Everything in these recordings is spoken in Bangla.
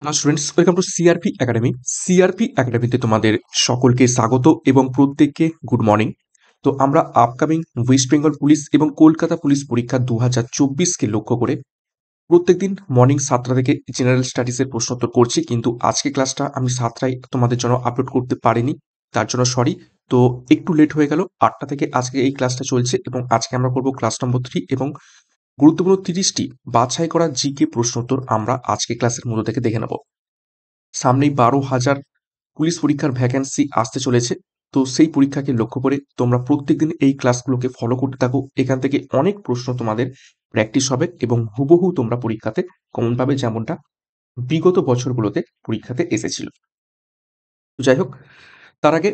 Hello students welcome to CRP academy CRP একাডেমিতে তোমাদের সকলকে স্বাগত এবং প্রত্যেককে গুড মর্নিং তো আমরা আপকামিং ওয়েস্ট বেঙ্গল পুলিশ এবং কলকাতা পুলিশ পরীক্ষা দু হাজার চব্বিশকে লক্ষ্য করে প্রত্যেকদিন মর্নিং সাতটা থেকে জেনারেল স্টাডিজের প্রশ্নোত্তর করছি কিন্তু আজকে ক্লাসটা আমি সাতটায় তোমাদের জন্য আপলোড করতে পারিনি তার জন্য সরি তো একটু লেট হয়ে গেল আটটা থেকে আজকে এই ক্লাসটা চলছে এবং আজকে আমরা করব ক্লাস নম্বর থ্রি এবং গুরুত্বপূর্ণ তিরিশটি বাছাই করা জি কে প্রশ্নোত্তর আমরা আজকে ক্লাসের মধ্য থেকে দেখে নেব সামনেই বারো হাজার পুলিশ পরীক্ষার ভ্যাকেন্সি আসতে চলেছে তো সেই পরীক্ষাকে লক্ষ্য করে তোমরা প্রত্যেকদিন এই ক্লাসগুলোকে ফলো করতে থাকো এখান থেকে অনেক প্রশ্ন তোমাদের প্র্যাকটিস হবে এবং হুবহু তোমরা পরীক্ষাতে কমন পাবে যেমনটা বিগত বছরগুলোতে পরীক্ষাতে এসেছিল যাই হোক তার আগে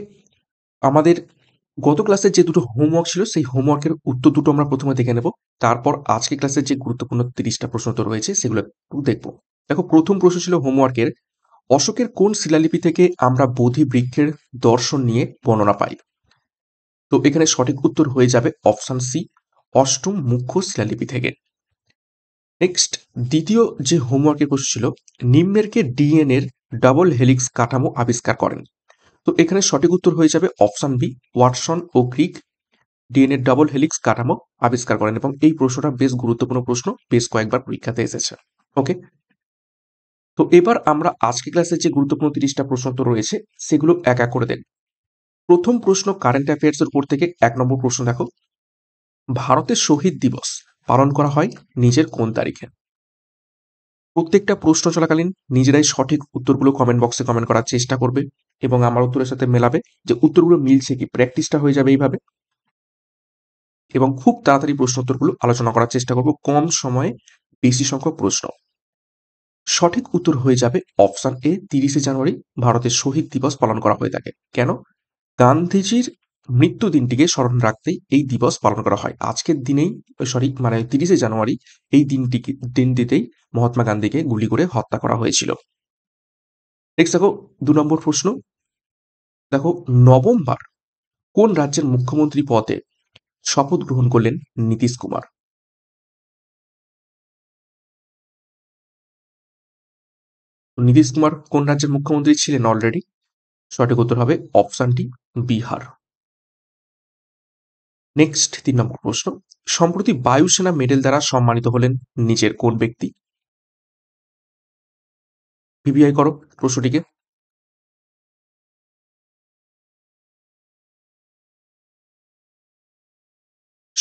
আমাদের গত ক্লাসে যে দুটো হোমওয়ার্ক ছিল সেই হোমওয়ার্কের উত্তর দুটো আমরা প্রথমে দেখে নেব তারপর আজকে ক্লাসের যে গুরুত্বপূর্ণ তিরিশটা প্রশ্ন তো রয়েছে সেগুলো একটু দেখবো দেখো প্রথম প্রশ্ন ছিল হোমওয়ার্কের অশোকের কোন শিলালিপি থেকে আমরা বোধি বৃক্ষের দর্শন নিয়ে বর্ণনা পাই তো এখানে সঠিক উত্তর হয়ে যাবে অপশান সি অষ্টম মুখ্য শিলালিপি থেকে নেক্সট দ্বিতীয় যে হোমওয়ার্কের প্রশ্ন ছিল নিম্নেরকে ডিএনএর ডাবল হেলিক্স কাঠামো আবিষ্কার করেন তো এখানে সঠিক উত্তর হয়ে যাবে অপশন বি ওয়াটসন ও গ্রিক ডিএনএ ডাবল হেলিক্স কাঠামো আবিষ্কার করেন এবং এই প্রশ্নটা বেশ গুরুত্বপূর্ণ প্রশ্ন বেশ কয়েকবার পরীক্ষাতে এসেছে ওকে তো এবার আমরা আজকে ক্লাসে যে গুরুত্বপূর্ণ তিরিশটা প্রশ্ন তো রয়েছে সেগুলো এক এক করে দেন প্রথম প্রশ্ন কারেন্ট অ্যাফেয়ার্সের উপর থেকে এক নম্বর প্রশ্ন দেখো ভারতের শহীদ দিবস পালন করা হয় নিজের কোন তারিখে প্রত্যেকটা প্রশ্ন চলাকালীন নিজেরাই সঠিক উত্তরগুলো কমেন্ট বক্সে কমেন্ট করার চেষ্টা করবে এবং আমার উত্তরের সাথে মেলাবে যে উত্তরগুলো মিলছে কি প্র্যাকটিসটা হয়ে যাবে এইভাবে এবং খুব তাড়াতাড়ি প্রশ্ন উত্তরগুলো আলোচনা করার চেষ্টা করব কম সময়ে বেশি সংখ্যক প্রশ্ন সঠিক উত্তর হয়ে যাবে অপশান এ তিরিশে জানুয়ারি ভারতের শহীদ দিবস পালন করা হয়ে থাকে কেন গান্ধীজির মৃত্যু দিনটিকে স্মরণ রাখতেই এই দিবস পালন করা হয় আজকের দিনেই সরি মানে তিরিশে জানুয়ারি এই দিনটিকে দিনটিতেই মহাত্মা গান্ধীকে গুলি করে হত্যা করা হয়েছিল নেক্সট দেখো দু নম্বর প্রশ্ন দেখো নবমবার কোন রাজ্যের মুখ্যমন্ত্রী পদে শপথ গ্রহণ করলেন নীতিশ কুমার নীতিশ কুমার কোন রাজ্যের মুখ্যমন্ত্রী ছিলেন অলরেডি সঠিক উত্তর হবে অপশনটি বিহার নেক্সট তিন নম্বর প্রশ্ন সম্প্রতি বায়ুসেনা মেডেল দ্বারা সম্মানিত হলেন নিজের কোন ব্যক্তি বিবিআই করো প্রশ্নটিকে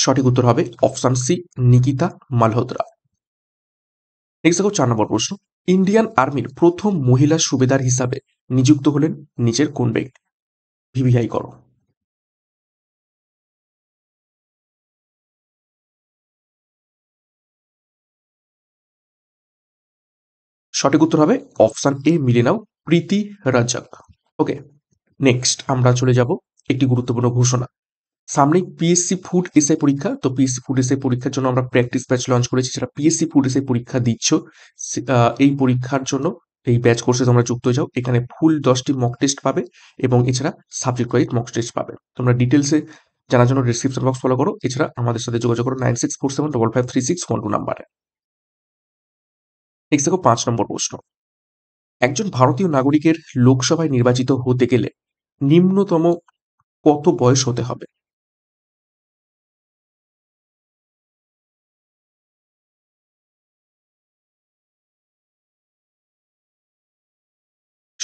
সঠিক উত্তর হবে option C Nikita Malhotra next দেখো চার নম্বর প্রশ্ন ইন্ডিয়ান আর্মির প্রথম মহিলা সুবেদার হিসাবে নিযুক্ত হলেন নিচের কোন ব্যক্তি ভিভিআই করো সঠিক উত্তর হবে অপশান এ মিলে নাও প্রীতি রাজাক ওকে নেক্সট আমরা চলে যাব একটি গুরুত্বপূর্ণ ঘোষণা সামনেই পিএসসি ফুড এসআই পরীক্ষা তো পিএসসি ফুড এসআই পরীক্ষার জন্য আমরা প্র্যাকটিস ব্যাচ লঞ্চ করেছি সেটা পিএসসি ফুড এসআই পরীক্ষা দিচ্ছ এই পরীক্ষার জন্য এই ব্যাচ কোর্সে তোমরা যুক্ত হয়ে যাও এখানে ফুল দশটি মক টেস্ট পাবে এবং এছাড়া সাবজেক্ট ওয়াইজ মক টেস্ট পাবে তোমরা ডিটেলসে জানার জন্য ডিসক্রিপশন বক্স ফলো করো এছাড়া আমাদের সাথে যোগাযোগ করো nine six four seven double five three six one two নাম্বারে নেক্সট দেখো পাঁচ নম্বর প্রশ্ন একজন ভারতীয় নাগরিকের লোকসভায় নির্বাচিত হতে গেলে নিম্নতম কত বয়স হতে হবে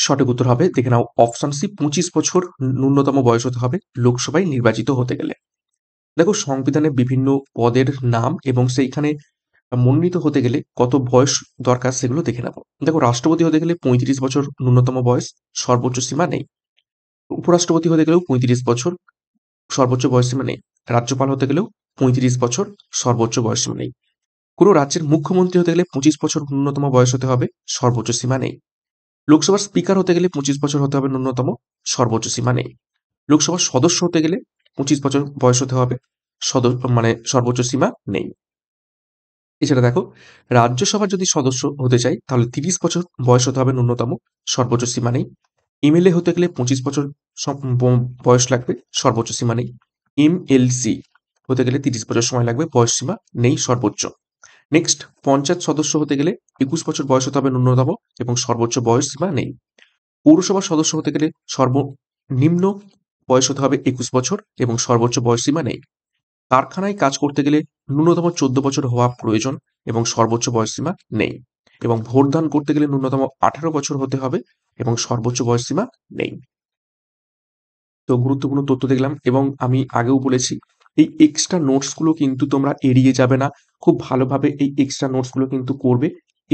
সঠিক উত্তর হবে দেখে নাও অপশন সি পঁচিশ বছর ন্যূনতম বয়স হতে হবে লোকসভায় নির্বাচিত হতে গেলে দেখো সংবিধানে বিভিন্ন পদের নাম এবং সেইখানে মনোনীত হতে গেলে কত বয়স দরকার সেগুলো দেখে নেব দেখো রাষ্ট্রপতি হতে গেলে পঁয়ত্রিশ বছর ন্যূনতম বয়স সর্বোচ্চ সীমা নেই উপরাষ্ট্রপতি হতে গেলেও পঁয়ত্রিশ বছর সর্বোচ্চ বয়স সীমা নেই রাজ্যপাল হতে গেলেও পঁয়ত্রিশ বছর সর্বোচ্চ বয়স সীমা নেই কোনো রাজ্যের মুখ্যমন্ত্রী হতে গেলে পঁচিশ বছর ন্যূনতম বয়স হতে হবে সর্বোচ্চ সীমা নেই লোকসভার স্পিকার হতে গেলে পঁচিশ বছর হতে হবে ন্যূনতম সর্বোচ্চ সীমা নেই লোকসভার সদস্য হতে গেলে পঁচিশ বছর বয়স হতে হবে সদস্য মানে সর্বোচ্চ সীমা নেই এছাড়া দেখো রাজ্যসভা যদি সদস্য হতে চাই তাহলে তিরিশ বছর বয়স হতে হবে ন্যূনতম সর্বোচ্চ সীমা নেই এমএলএ হতে গেলে পঁচিশ বছর বয়স লাগবে সর্বোচ্চ সীমা নেই এমএলসি হতে গেলে তিরিশ বছর সময় লাগবে বয়স সীমা নেই সর্বোচ্চ নেক্সট পঞ্চায়েত সদস্য হতে গেলে একুশ বছর বয়স হতে হবে ন্যূনতম এবং সর্বোচ্চ বয়স সীমা নেই পৌরসভার সদস্য হতে গেলে সর্বনিম্ন বয়স হতে হবে একুশ বছর এবং সর্বোচ্চ বয়স সীমা নেই কারখানায় কাজ করতে গেলে ন্যূনতম চোদ্দ বছর হওয়া প্রয়োজন এবং সর্বোচ্চ বয়স সীমা নেই এবং ভোটদান করতে গেলে ন্যূনতম আঠারো বছর হতে হবে এবং সর্বোচ্চ বয়স সীমা নেই তো গুরুত্বপূর্ণ তথ্য দেখলাম এবং আমি আগেও বলেছি এই এক্সট্রা নোটসগুলো কিন্তু তোমরা এড়িয়ে যাবে না খুব ভালোভাবে এই এক্সট্রা নোটসগুলো কিন্তু করবে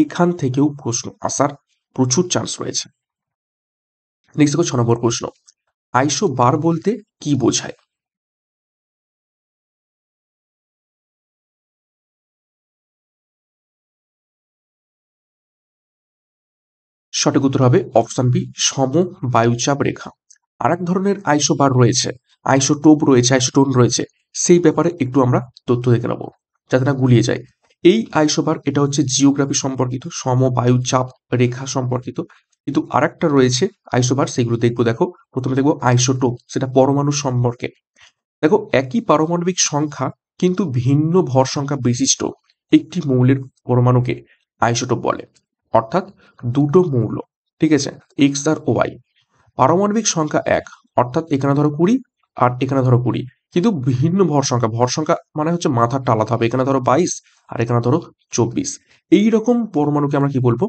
এখান থেকেও প্রশ্ন আসার প্রচুর চান্স রয়েছে নেক্সট দেখো ছ নম্বর প্রশ্ন আইসো বার বলতে কি বোঝায় সঠিক উত্তর হবে অপশন বি সম বায়ুচাপ রেখা আর এক ধরনের আইসো বার রয়েছে আইসো টোপ রয়েছে আইসো টোন রয়েছে সেই ব্যাপারে একটু আমরা তথ্য দেখে নেবো যাতে না গুলিয়ে যায় এই আইসোবার এটা হচ্ছে জিওগ্রাফি সম্পর্কিত চাপ রেখা সম্পর্কিত কিন্তু আরেকটা রয়েছে আইসোবার সেগুলো দেখবো দেখো প্রথমে দেখবো আইসোটোপ সেটা পরমাণু সম্পর্কে দেখো একই পারমাণবিক সংখ্যা কিন্তু ভিন্ন ভর সংখ্যা বিশিষ্ট একটি মৌলের পরমাণুকে আইসোটোপ বলে অর্থাৎ দুটো মৌল ঠিক আছে এক্স আর ওয়াই পারমাণবিক সংখ্যা এক অর্থাৎ এখানে ধরো কুড়ি আর এখানে ধরো কুড়ি কিন্তু ভিন্ন ভর সংখ্যা ভর সংখ্যা মানে হচ্ছে মাথারটা আলাদা হবে এখানে ধরো বাইশ আর এখানে ধরো চব্বিশ এইরকম পরমাণুকে আমরা কি বলবো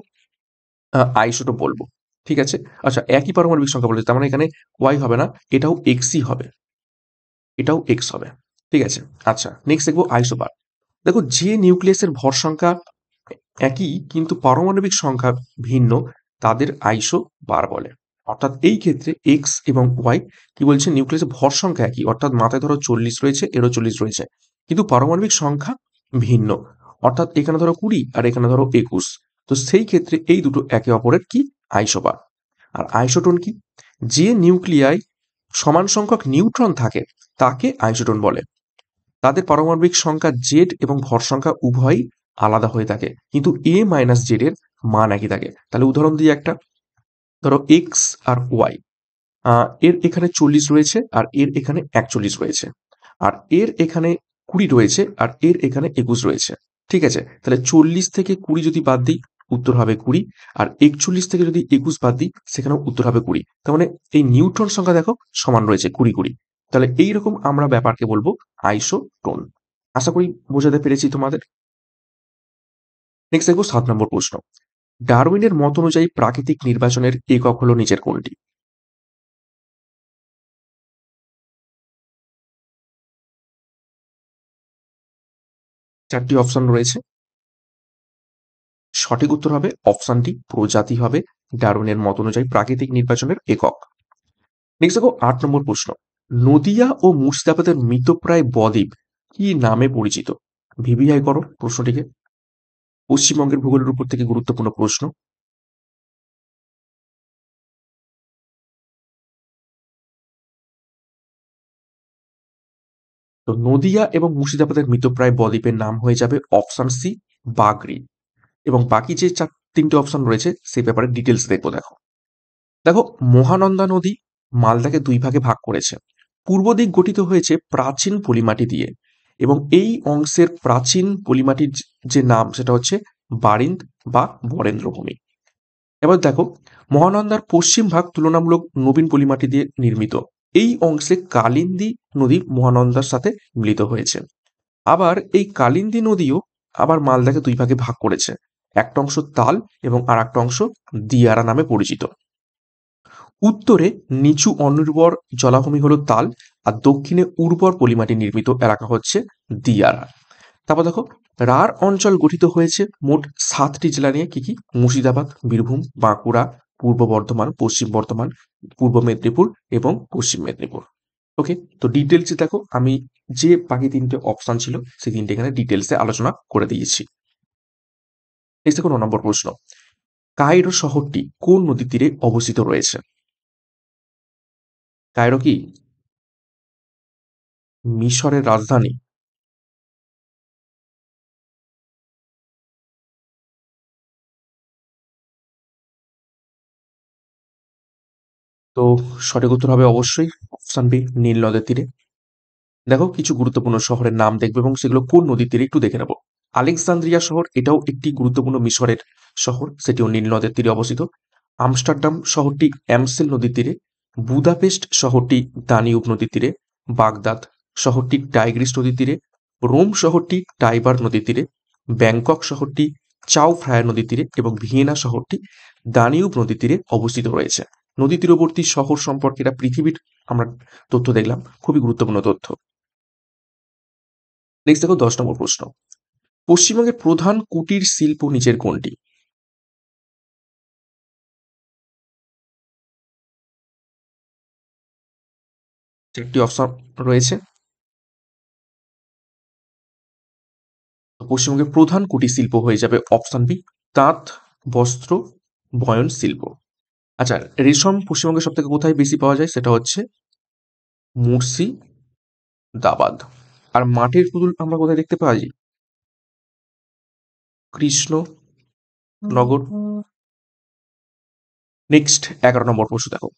আইসোটো বলবো ঠিক আছে আচ্ছা একই পারমাণবিক সংখ্যা বলেছে তার মানে এখানে ওয়াই হবে না এটাও এক্সই হবে এটাও এক্স হবে ঠিক আছে আচ্ছা নেক্সট দেখবো বার দেখো যে নিউক্লিয়াসের ভর সংখ্যা একই কিন্তু পারমাণবিক সংখ্যা ভিন্ন তাদের আইসো বার বলে অর্থাৎ এই ক্ষেত্রে এক্স এবং ওয়াই কি বলছে নিউক্লিয়াসের ভর সংখ্যা একই অর্থাৎ মাথায় ধরো চল্লিশ রয়েছে এরও চল্লিশ রয়েছে কিন্তু পারমাণবিক সংখ্যা ভিন্ন অর্থাৎ এখানে ধরো কুড়ি আর এখানে ধরো একুশ তো সেই ক্ষেত্রে এই দুটো একে অপরের কি আইসোবার আর আইসোটোন কি যে নিউক্লিয়ায় সমান সংখ্যক নিউট্রন থাকে তাকে আইসোটোন বলে তাদের পারমাণবিক সংখ্যা জেড এবং ভর সংখ্যা উভয়ই আলাদা হয়ে থাকে কিন্তু এ মাইনাস জেড এর মান একই থাকে তাহলে উদাহরণ দিয়ে একটা ধরো এক্স আর ওয়াই এর এখানে চল্লিশ রয়েছে আর এর এখানে একচল্লিশ রয়েছে আর এর এখানে কুড়ি রয়েছে আর এর এখানে একুশ রয়েছে ঠিক আছে তাহলে চল্লিশ থেকে কুড়ি যদি বাদ দিই উত্তর হবে কুড়ি আর একচল্লিশ থেকে যদি একুশ বাদ দিই সেখানেও উত্তর হবে কুড়ি তার মানে এই নিউট্রন সংখ্যা দেখো সমান রয়েছে কুড়ি কুড়ি তাহলে এইরকম আমরা ব্যাপারকে বলবো আইসো টোন আশা করি বোঝাতে পেরেছি তোমাদের নেক্সট দেখবো সাত নম্বর প্রশ্ন ডারউইনের মত অনুযায়ী প্রাকৃতিক নির্বাচনের একক হল নিজের কোনটি? চারটি অপশন রয়েছে সঠিক উত্তর হবে অপশনটি প্রজাতি হবে ডারুনের মত অনুযায়ী প্রাকৃতিক নির্বাচনের একক নেক্সট দেখো আট নম্বর প্রশ্ন নদিয়া ও মুর্শিদাবাদের মৃতপ্রায় বদ্বীপ কি নামে পরিচিত ভিভিআই করো প্রশ্নটিকে পশ্চিমবঙ্গের ভূগোলের উপর থেকে গুরুত্বপূর্ণ প্রশ্ন তো নদিয়া এবং মুর্শিদাবাদের মৃতপ্রায় বদ্বীপের নাম হয়ে যাবে অপশন সি বাগরি এবং বাকি যে চার তিনটে অপশন রয়েছে সেই ব্যাপারে ডিটেলস দেখবো দেখো দেখো মহানন্দা নদী মালদাকে দুই ভাগে ভাগ করেছে পূর্ব দিক গঠিত হয়েছে প্রাচীন পলিমাটি দিয়ে এবং এই অংশের প্রাচীন পলিমাটির যে নাম সেটা হচ্ছে বারিন্দ বা বরেন্দ্রভূমি এবার দেখো মহানন্দার পশ্চিম ভাগ তুলনামূলক নবীন পলিমাটি দিয়ে নির্মিত এই অংশে কালিন্দী নদী মহানন্দার সাথে মিলিত হয়েছে আবার এই কালিন্দী নদীও আবার মালদাকে দুই ভাগে ভাগ করেছে একটা অংশ তাল এবং আর একটা অংশ দিয়ারা নামে পরিচিত উত্তরে নিচু অনুর্বর জলাভূমি হলো তাল আর দক্ষিণে উর্বর পলিমাটি নির্মিত এলাকা হচ্ছে দিয়ারা তারপর দেখো রার অঞ্চল গঠিত হয়েছে মোট সাতটি জেলা নিয়ে কি কি মুর্শিদাবাদ বীরভূম বাঁকুড়া পূর্ব বর্ধমান পশ্চিম বর্ধমান পূর্ব মেদিনীপুর এবং পশ্চিম মেদিনীপুর ওকে তো ডিটেলসে দেখো আমি যে বাকি তিনটে অপশান ছিল সেই তিনটে এখানে ডিটেলসে আলোচনা করে দিয়েছি এসে দেখো নম্বর প্রশ্ন কায়রো শহরটি কোন নদীর তীরে অবস্থিত রয়েছে কায়রো কি মিশরের রাজধানী তো সঠিক উত্তর হবে অবশ্যই অপশান বি নীল নদের তীরে দেখো কিছু গুরুত্বপূর্ণ শহরের নাম দেখবে এবং সেগুলো কোন নদীর তীরে একটু দেখে নেব আলেকজান্দ্রিয়া শহর এটাও একটি গুরুত্বপূর্ণ মিশরের শহর সেটিও নীল নদের তীরে অবস্থিত আমস্টারডাম শহরটি অ্যামসেল নদীর তীরে বুদাপেস্ট শহরটি দানিউব নদীর তীরে বাগদাদ শহরটি টাইগ্রিস নদীর তীরে রোম শহরটি টাইবার নদীর তীরে ব্যাংকক শহরটি চাও ফ্রায়ার নদীর তীরে এবং ভিয়েনা শহরটি দানিউব নদীর তীরে অবস্থিত রয়েছে নদী তীরবর্তী শহর সম্পর্কে এটা পৃথিবীর আমরা তথ্য দেখলাম খুবই গুরুত্বপূর্ণ তথ্য নেক্সট দেখো দশ নম্বর প্রশ্ন পশ্চিমবঙ্গের প্রধান কুটির শিল্প নিচের কোনটি চারটি অপশন রয়েছে পশ্চিমবঙ্গের প্রধান কুটির শিল্প হয়ে যাবে অপশন বি তাঁত বস্ত্র বয়ন শিল্প আচ্ছা রেশম পশ্চিমবঙ্গের সব থেকে কোথায় বেশি পাওয়া যায় সেটা হচ্ছে মুর্শি দাবাদ আর মাটির পুতুল আমরা কোথায় দেখতে পাওয়া যাই কৃষ্ণ নগর নেক্সট এগারো নম্বর প্রশ্ন দেখো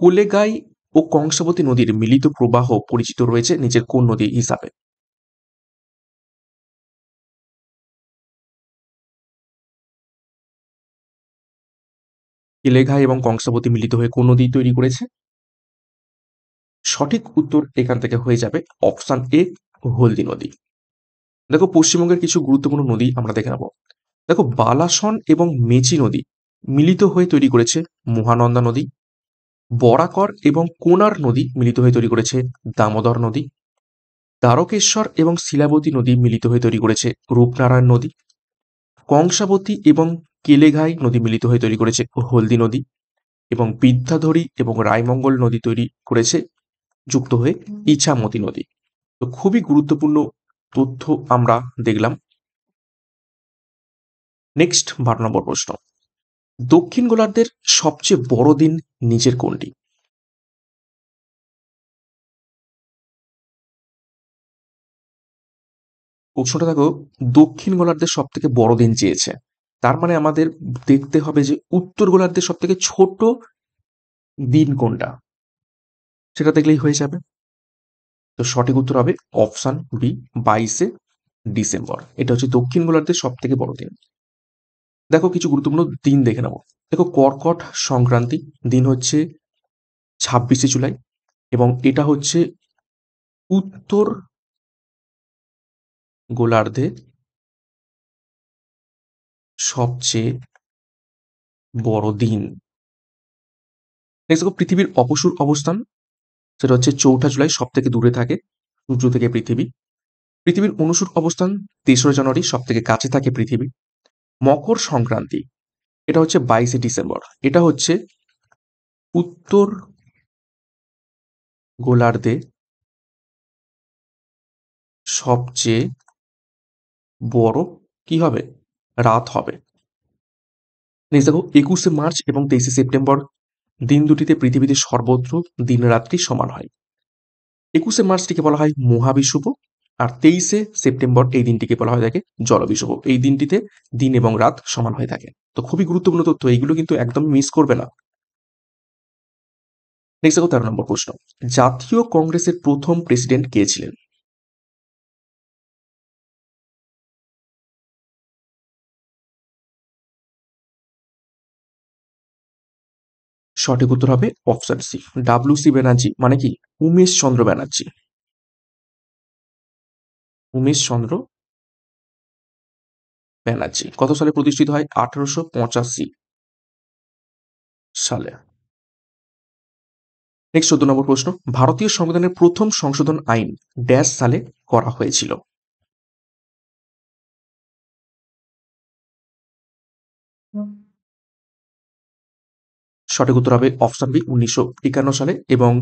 কোলেগাই ও কংসাবতী নদীর মিলিত প্রবাহ পরিচিত রয়েছে নিজের কোন নদী হিসাবে কেলেঘা এবং কংসাবতী মিলিত হয়ে কোন নদী তৈরি করেছে সঠিক উত্তর এখান থেকে হয়ে যাবে অপশান এ হলদি নদী দেখো পশ্চিমবঙ্গের কিছু গুরুত্বপূর্ণ নদী আমরা দেখে নেব দেখো বালাসন এবং মেচি নদী মিলিত হয়ে তৈরি করেছে মহানন্দা নদী বরাকর এবং কোনার নদী মিলিত হয়ে তৈরি করেছে দামোদর নদী দ্বারকেশ্বর এবং শিলাবতী নদী মিলিত হয়ে তৈরি করেছে রূপনারায়ণ নদী কংসাবতী এবং কেলেঘাই নদী মিলিত হয়ে তৈরি করেছে হলদি নদী এবং বিদ্যাধরী এবং রায়মঙ্গল নদী তৈরি করেছে যুক্ত হয়ে ইছামতি নদী তো খুবই গুরুত্বপূর্ণ তথ্য আমরা দেখলাম নেক্সট বারো নম্বর প্রশ্ন দক্ষিণ গোলার্ধের সবচেয়ে বড় দিন নিজের কোনটি প্রশ্নটা দেখো দক্ষিণ গোলার্ধের সব থেকে বড় দিন চেয়েছে তার মানে আমাদের দেখতে হবে যে উত্তর গোলার্ধের সব থেকে ছোট দিন কোনটা সেটা দেখলেই হয়ে যাবে তো সঠিক উত্তর হবে অপশান বি বাইশে ডিসেম্বর এটা হচ্ছে দক্ষিণ গোলার্ধের সব থেকে বড় দিন দেখো কিছু গুরুত্বপূর্ণ দিন দেখে নেব দেখো কর্কট সংক্রান্তি দিন হচ্ছে ছাব্বিশে জুলাই এবং এটা হচ্ছে উত্তর গোলার্ধে সবচেয়ে বড় দিন পৃথিবীর অপসুর অবস্থান সেটা হচ্ছে চৌঠা জুলাই সব থেকে দূরে থাকে সূর্য থেকে পৃথিবী পৃথিবীর অনুসুর অবস্থান তেসরা জানুয়ারি সব থেকে কাছে থাকে পৃথিবী মকর সংক্রান্তি এটা হচ্ছে বাইশে ডিসেম্বর এটা হচ্ছে উত্তর গোলার্ধে সবচেয়ে বড় কি হবে রাত হবে নেক্সট দেখো একুশে মার্চ এবং তেইশে সেপ্টেম্বর দিন দুটিতে পৃথিবীতে সর্বত্র দিন রাত্রি সমান হয় একুশে মার্চটিকে বলা হয় মহাবিশুভ আর তেইশে সেপ্টেম্বর এই দিনটিকে বলা হয় থাকে জলবিশুভ এই দিনটিতে দিন এবং রাত সমান হয়ে থাকে তো খুবই গুরুত্বপূর্ণ তথ্য এইগুলো কিন্তু একদম মিস করবে না নেক্সট দেখো তেরো নম্বর প্রশ্ন জাতীয় কংগ্রেসের প্রথম প্রেসিডেন্ট কে ছিলেন সঠিক উত্তর হবে option C W C Banerjee মানে কি উমেশ চন্দ্র ব্যানার্জি উমেশ চন্দ্র ব্যানার্জি কত সালে প্রতিষ্ঠিত হয় আঠারোশো পঁচাশি সালে নেক্সট চোদ্দ নম্বর প্রশ্ন ভারতীয় সংবিধানের প্রথম সংশোধন আইন ড্যাশ সালে করা হয়েছিল সঠিক উত্তর হবে অপশন বি উনিশশো সালে এবং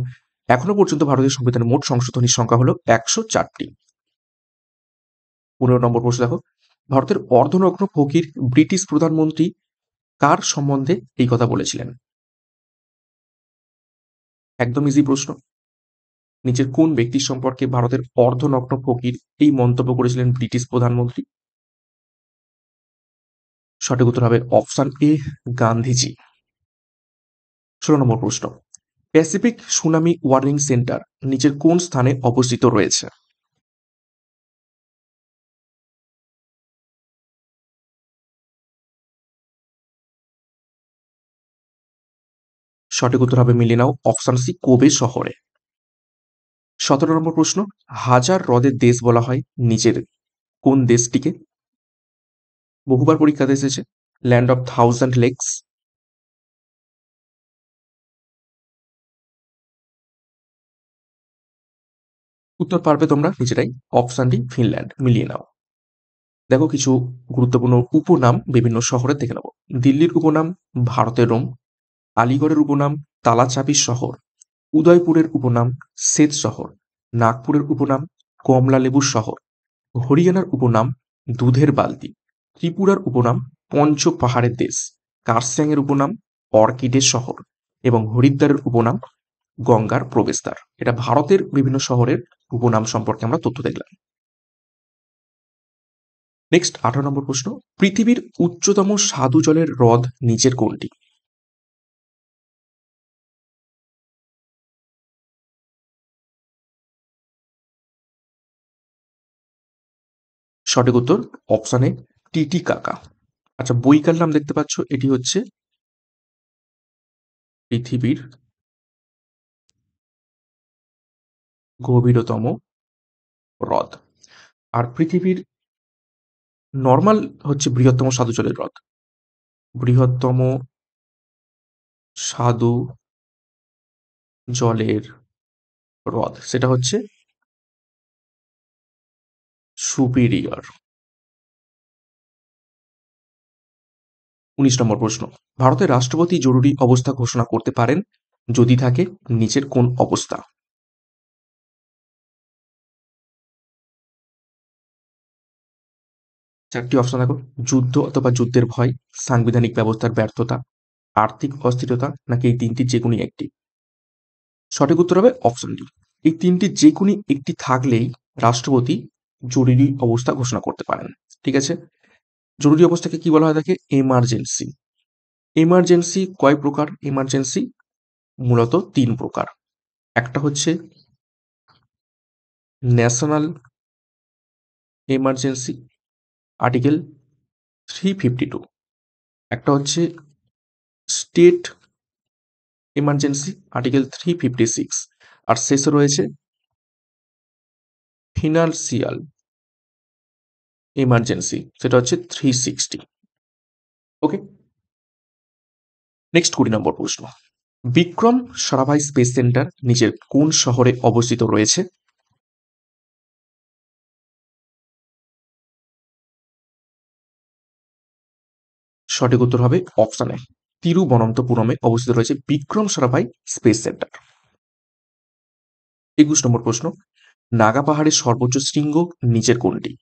এখনো পর্যন্ত ভারতীয় সংবিধানের মোট সংশোধনীর সংখ্যা হলো একশো চারটি পনেরো নম্বর প্রশ্ন দেখো ভারতের অর্ধনগ্ন ফকির ব্রিটিশ প্রধানমন্ত্রী কার সম্বন্ধে এই কথা বলেছিলেন একদম ইজি প্রশ্ন নিচের কোন ব্যক্তির সম্পর্কে ভারতের অর্ধনগ্ন ফকির এই মন্তব্য করেছিলেন ব্রিটিশ প্রধানমন্ত্রী সঠিক উত্তর হবে অপশান এ গান্ধীজি ষোলো নম্বর প্রশ্ন প্যাসিফিক সুনামি ওয়ার্নিং সেন্টার নিচের কোন স্থানে অবস্থিত রয়েছে সঠিক উত্তর হবে মিলে নাও অপশন সি কোবে শহরে সতেরো নম্বর প্রশ্ন হাজার হ্রদের দেশ বলা হয় নিচের কোন দেশটিকে বহুবার পরীক্ষাতে এসেছে ল্যান্ড অফ থাউজেন্ড লেকস উত্তর পারবে তোমরা নিজেরাই অপশান ডি ফিনল্যান্ড মিলিয়ে নাও দেখো কিছু গুরুত্বপূর্ণ উপনাম বিভিন্ন শহরের দেখে নেব দিল্লির উপনাম ভারতের রোম আলিগড়ের উপনাম তালাচাপি শহর উদয়পুরের উপনাম সেত শহর নাগপুরের উপনাম কমলা লেবু শহর হরিয়ানার উপনাম দুধের বালতি ত্রিপুরার উপনাম পঞ্চ পাহাড়ের দেশ কার্সিয়াংয়ের উপনাম অর্কিডের শহর এবং হরিদ্বারের উপনাম গঙ্গার প্রবেশদ্বার এটা ভারতের বিভিন্ন শহরের উপনাম সম্পর্কে আমরা তথ্য দেখলাম নেক্সট আঠারো নম্বর প্রশ্ন পৃথিবীর উচ্চতম সাধু জলের হ্রদ নিচের কোনটি সঠিক উত্তর অপশানে টিটি কাকা আচ্ছা বইকার নাম দেখতে পাচ্ছ এটি হচ্ছে পৃথিবীর গভীরতম হ্রদ আর পৃথিবীর নর্মাল হচ্ছে বৃহত্তম সাধু জলের হ্রদ বৃহত্তম স্বাদু জলের হ্রদ সেটা হচ্ছে সুপিরিয়র উনিশ নম্বর প্রশ্ন ভারতের রাষ্ট্রপতি জরুরি অবস্থা ঘোষণা করতে পারেন যদি থাকে নিচের কোন অবস্থা চারটি অপশন দেখো যুদ্ধ অথবা যুদ্ধের ভয় সাংবিধানিক ব্যবস্থার ব্যর্থতা আর্থিক অস্থিরতা নাকি এই তিনটি যে কোনো একটি সঠিক উত্তর হবে অপশন ডি এই তিনটি যে কোনো একটি থাকলেই রাষ্ট্রপতি জরুরি অবস্থা ঘোষণা করতে পারেন ঠিক আছে জরুরি অবস্থাকে কি বলা হয় থাকে এমার্জেন্সি এমার্জেন্সি কয় প্রকার এমার্জেন্সি মূলত তিন প্রকার একটা হচ্ছে national emergency article three fifty two একটা হচ্ছে state emergency article three fifty six আর শেষে রয়েছে ফিনান্সিয়াল ইমার্জেন্সি সেটা হচ্ছে থ্রি সিক্সটি ওকে নেক্সট কুড়ি নম্বর প্রশ্ন বিক্রম সারাভাই স্পেস সেন্টার নিজের কোন শহরে অবস্থিত রয়েছে সঠিক উত্তর হবে অপশানে তিরুবনন্তপুরমে অবস্থিত রয়েছে বিক্রম সারাভাই স্পেস সেন্টার একুশ নম্বর প্রশ্ন নাগা পাহাড়ের সর্বোচ্চ শৃঙ্গ নিচের কোনটি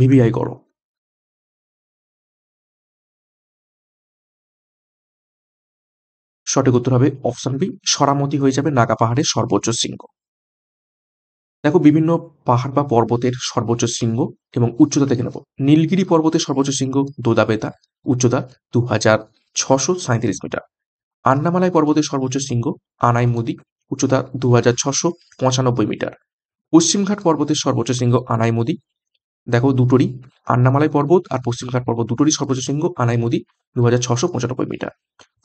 ভিভিআই গড় সঠিক উত্তর হবে অপশন বি সরামতি হয়ে যাবে নাগা পাহাড়ের সর্বোচ্চ শৃঙ্গ দেখো বিভিন্ন পাহাড় বা পর্বতের সর্বোচ্চ শৃঙ্গ এবং উচ্চতা দেখে নেব নীলগিরি পর্বতের সর্বোচ্চ শৃঙ্গ দোদাবেতা উচ্চতা দু হাজার ছশো সাঁত্রিশ মিটার আন্নামালাই পর্বতের সর্বোচ্চ শৃঙ্গ আনাইমুদি উচ্চতা দু হাজার ছশো পঁচানব্বই মিটার পশ্চিমঘাট পর্বতের সর্বোচ্চ শৃঙ্গ আনাইমুদি দেখো দুটোরই আন্নামালাই পর্বত আর পশ্চিমঘাট পর্বত দুটোরই সর্বোচ্চ শৃঙ্গ আনাইমুদি দু হাজার ছশো পঁচানব্বই মিটার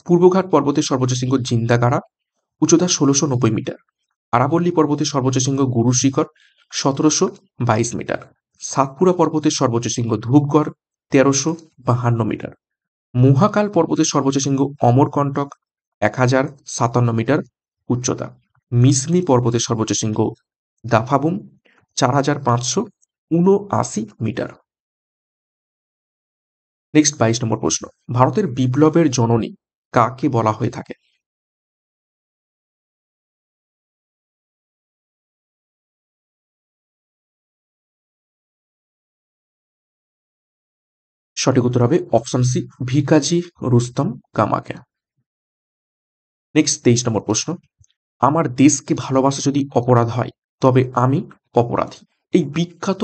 পূর্বঘাট পর্বতের সর্বোচ্চ শৃঙ্গ জিন্দাগাড়া উচ্চতা ষোলোশো নব্বই মিটার আরাবল্লী পর্বতের সর্বোচ্চ শৃঙ্গ গুরু শিখর সতেরোশো বাইশ মিটার সাতপুরা পর্বতের সর্বোচ্চ শৃঙ্গ ধূপগড় তেরোশো বাহান্ন মিটার মহাকাল পর্বতের সর্বোচ্চ শৃঙ্গ অমরকণ্টক এক হাজার সাতান্ন মিটার উচ্চতা মিসমি পর্বতের সর্বোচ্চ শৃঙ্গ দাফাবুম চার হাজার পাঁচশো উনআশি মিটার নেক্সট বাইশ নম্বর প্রশ্ন ভারতের বিপ্লবের জননী কাকে বলা হয়ে থাকে সঠিক উত্তর হবে অপশন সি ভিকাজি রুস্তম কামাকে নেক্সট তেইশ নম্বর প্রশ্ন আমার দেশকে ভালোবাসা যদি অপরাধ হয় তবে আমি অপরাধী এই বিখ্যাত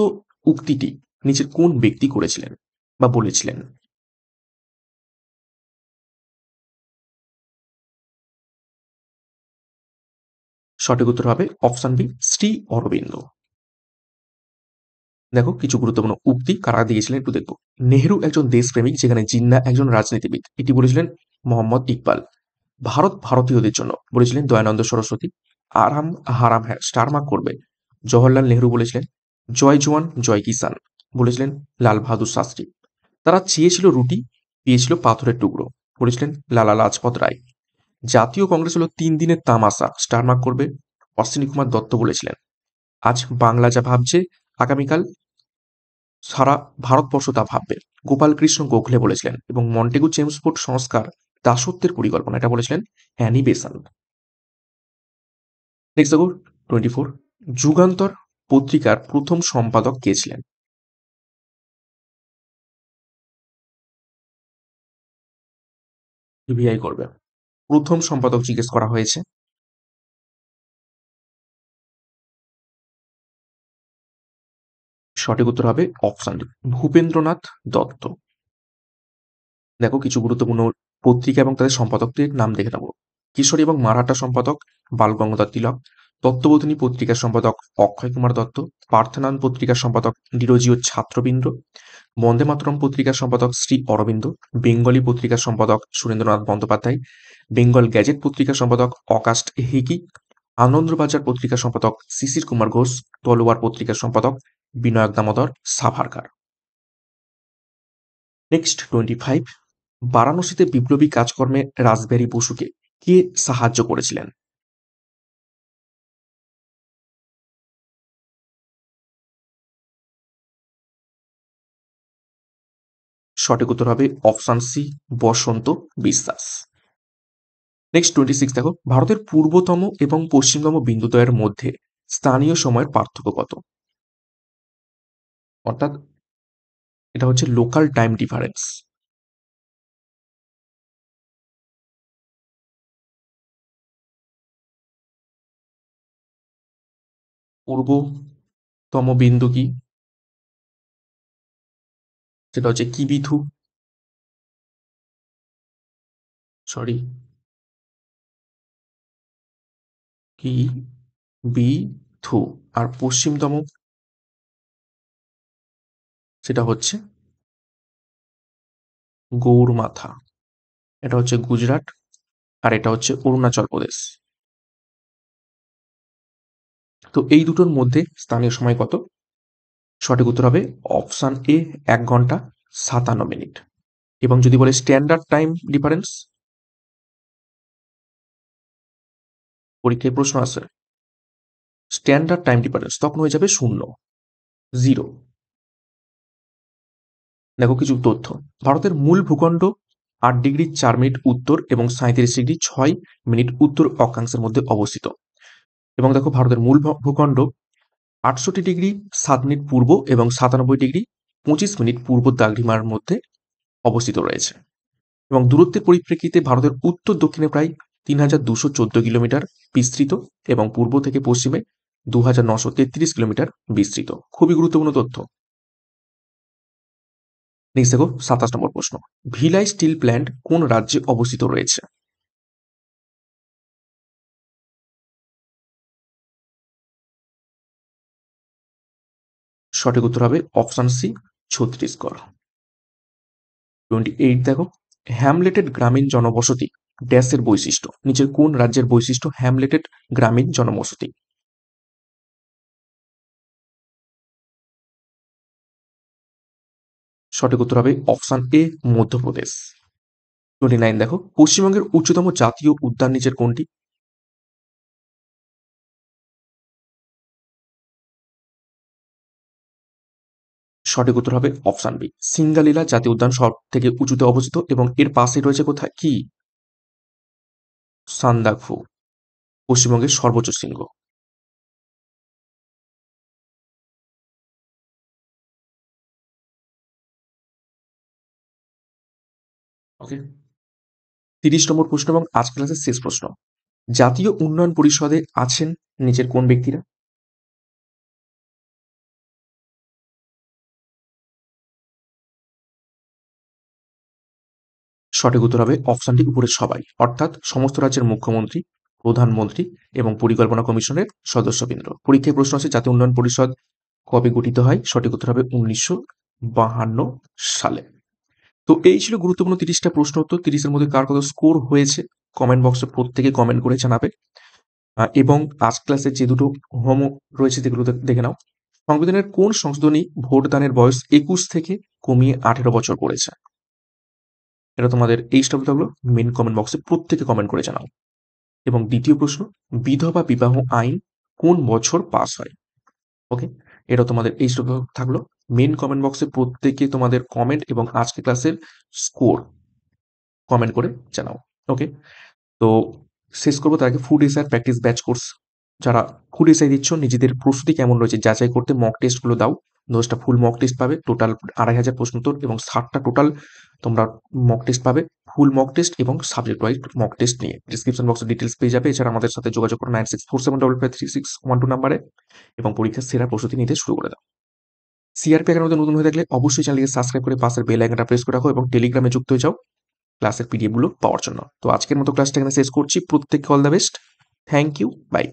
উক্তিটি নিজের কোন ব্যক্তি করেছিলেন বা বলেছিলেন সঠিক উত্তর হবে অপশন বি শ্রী অরবিন্দ দেখো কিছু গুরুত্বপূর্ণ উক্তি কারা দিয়েছিলেন একটু দেখবো নেহরু একজন দেশপ্রেমিক যেখানে জিন্না একজন রাজনীতিবিদ এটি বলেছিলেন মোহাম্মদ ইকবাল ভারত ভারতীয়দের জন্য বলেছিলেন দয়ানন্দ সরস্বতী আরাম হারাম হ্যাঁ স্টারমার্ক করবে জওহরলাল নেহরু বলেছিলেন জয় জওয়ান জয় কিষান বলেছিলেন লাল বাহাদুর শাস্ত্রী তারা চেয়েছিল রুটি পেয়েছিল পাথরের টুকরো বলেছিলেন লালা লাজপত রায় জাতীয় কংগ্রেস হলো তিন দিনের তামাশা স্টারমার্ক করবে অশ্বিনী কুমার দত্ত বলেছিলেন আজ বাংলা যা ভাবছে আগামীকাল সারা ভারতবর্ষ তা ভাববে গোপাল কৃষ্ণ গোখলে বলেছিলেন এবং মন্টেগু চেমসফোর্ড সংস্কার দাসত্বের পরিকল্পনা এটা বলেছিলেন হ্যানি বেসান নেক্সট দেখো টোয়েন্টি ফোর যুগান্তর পত্রিকার প্রথম সম্পাদক কে ছিলেন করবে প্রথম সম্পাদক জিজ্ঞেস করা হয়েছে সঠিক উত্তর হবে অপশন ডি ভূপেন্দ্রনাথ দত্ত দেখো কিছু গুরুত্বপূর্ণ পত্রিকা এবং তাদের সম্পাদকদের নাম দেখে নেব কিশোরী এবং মারাঠা সম্পাদক বাল গঙ্গাধর তিলক তত্ত্ববোধিনী পত্রিকার সম্পাদক অক্ষয় কুমার দত্ত পার্থনান পত্রিকার সম্পাদক ডিরোজিও ছাত্রবৃন্দ বন্দে মাতরম পত্রিকার সম্পাদক শ্রী অরবিন্দ বেঙ্গলি পত্রিকার সম্পাদক সুরেন্দ্রনাথ বন্দ্যোপাধ্যায় বেঙ্গল গ্যাজেট পত্রিকার সম্পাদক অকাস্ট হিকি আনন্দবাজার পত্রিকার সম্পাদক শিশির কুমার ঘোষ তলোয়ার পত্রিকার সম্পাদক Vinayak Damodar Savarkar next twenty five বারাণসীতে বিপ্লবী কাজকর্মে রাজবিহারী বসুকে কে সাহায্য করেছিলেন সঠিক উত্তর হবে অপশান সি বসন্ত বিশ্বাস নেক্সট টোয়েন্টি সিক্স দেখো ভারতের পূর্বতম এবং পশ্চিমতম বিন্দুদ্বয়ের মধ্যে স্থানীয় সময়ের পার্থক্য কত অর্থাৎ এটা হচ্ছে লোকাল টাইম ডিফারেন্স পূর্বতম বিন্দু কি সেটা হচ্ছে কি বিধু সরি কি বি থু আর পশ্চিমতম সেটা হচ্ছে গৌর মাথা এটা হচ্ছে গুজরাট আর এটা হচ্ছে অরুণাচল প্রদেশ তো এই দুটোর মধ্যে স্থানীয় সময় কত সঠিক উত্তর হবে অপশান এ এক ঘন্টা সাতান্ন মিনিট এবং যদি বলে স্ট্যান্ডার্ড টাইম ডিফারেন্স পরীক্ষায় প্রশ্ন আছে স্ট্যান্ডার্ড টাইম ডিফারেন্স তখন হয়ে যাবে শূন্য জিরো দেখো কিছু তথ্য ভারতের মূল ভূখণ্ড আট ডিগ্রি চার মিনিট উত্তর এবং সাঁত্রিশ ডিগ্রি ছয় মিনিট উত্তর অক্ষাংশের মধ্যে অবস্থিত এবং দেখো ভারতের মূল ভূখণ্ড আটষট্টি ডিগ্রি সাত মিনিট পূর্ব এবং সাতানব্বই ডিগ্রি পঁচিশ মিনিট পূর্ব দাগরিমার মধ্যে অবস্থিত রয়েছে এবং দূরত্বের পরিপ্রেক্ষিতে ভারতের উত্তর দক্ষিণে প্রায় তিন হাজার দুশো চোদ্দ কিলোমিটার বিস্তৃত এবং পূর্ব থেকে পশ্চিমে দু হাজার নশো তেত্রিশ কিলোমিটার বিস্তৃত খুবই গুরুত্বপূর্ণ তথ্য নেক্সট দেখো সাতাশ নম্বর প্রশ্ন ভিলাই স্টিল প্ল্যান্ট কোন রাজ্যে অবস্থিত রয়েছে সঠিক উত্তর হবে option C Chhattisgarh twenty eight দেখো হ্যামলেটেড গ্রামীণ জনবসতি ড্যাসের বৈশিষ্ট্য নিচের কোন রাজ্যের বৈশিষ্ট্য হ্যামলেটেড গ্রামীণ জনবসতি সঠিক উত্তর হবে option A Madhya Pradesh twenty nine দেখো পশ্চিমবঙ্গের উচ্চতম জাতীয় উদ্যান নিচের কোনটি সঠিক উত্তর হবে অপশান বি সিঙ্গালীলা জাতীয় উদ্যান সব থেকে উঁচুতে অবস্থিত এবং এর পাশে রয়েছে কোথায় কি সান্দাকফু পশ্চিমবঙ্গের সর্বোচ্চ শৃঙ্গ ওকে তিরিশ নম্বর প্রশ্ন এবং আজ ক্লাসের শেষ প্রশ্ন জাতীয় উন্নয়ন পরিষদে আছেন নিচের কোন ব্যক্তিরা সঠিক উত্তর হবে অপশানটি উপরের সবাই অর্থাৎ সমস্ত রাজ্যের মুখ্যমন্ত্রী প্রধানমন্ত্রী এবং পরিকল্পনা কমিশনের সদস্য কেন্দ্র পরীক্ষায় প্রশ্ন আছে জাতীয় উন্নয়ন পরিষদ কবে গঠিত হয় সঠিক উত্তর হবে উনিশশো সালে তো এই ছিল গুরুত্বপূর্ণ তিরিশটা প্রশ্ন উত্তর তিরিশের মধ্যে কার কত স্কোর হয়েছে কমেন্ট বক্সে প্রত্যেকে কমেন্ট করে জানাবে এবং আজ ক্লাসের যে দুটো হোম রয়েছে সেগুলো দেখে নাও সংবিধানের কোন সংশোধনী ভোটদানের বয়স একুশ থেকে কমিয়ে আঠেরো বছর করেছে এটা তোমাদের এই স্টপ থাকলো মেন কমেন্ট বক্সে প্রত্যেকে কমেন্ট করে জানাও এবং দ্বিতীয় প্রশ্ন বিধবা বিবাহ আইন কোন বছর পাস হয় ওকে এটা তোমাদের এই স্টপ থাকলো মেন কমেন্ট বক্সে প্রত্যেকে তোমাদের কমেন্ট এবং আজকে ক্লাসের স্কোর কমেন্ট করে জানাও ওকে তো শেষ করবো তার আগে food SR practice batch course যারা ফুড এসআই দিচ্ছ নিজেদের প্রস্তুতি কেমন রয়েছে যাচাই করতে মক টেস্টগুলো দাও দশটা ফুল মক টেস্ট পাবে টোটাল আড়াই হাজার প্রশ্নোত্তর এবং ষাটটা টোটাল তোমরা মক টেস্ট পাবে ফুল মক টেস্ট এবং সাবজেক্ট ওয়াইজ মক টেস্ট নিয়ে ডিসক্রিপশন বক্সে ডিটেলস পেয়ে যাবে এছাড়া আমাদের সাথে যোগাযোগ করো nine six four seven double five three six one two নাম্বারে এবং পরীক্ষার সেরা প্রস্তুতি নিতে শুরু করে দাও সিআরপি মধ্যে নতুন হয়ে থাকলে অবশ্যই চ্যানেলকে সাবস্ক্রাইব করে পাশের বেল আইকনটা প্রেস করে রাখো এবং টেলিগ্রামে যুক্ত হয়ে যাও ক্লাসের পিডিএফগুলো পাওয়ার জন্য তো আজকের মতো ক্লাসটা এখানে শেষ করছি প্রত্যেককে all the best thank you by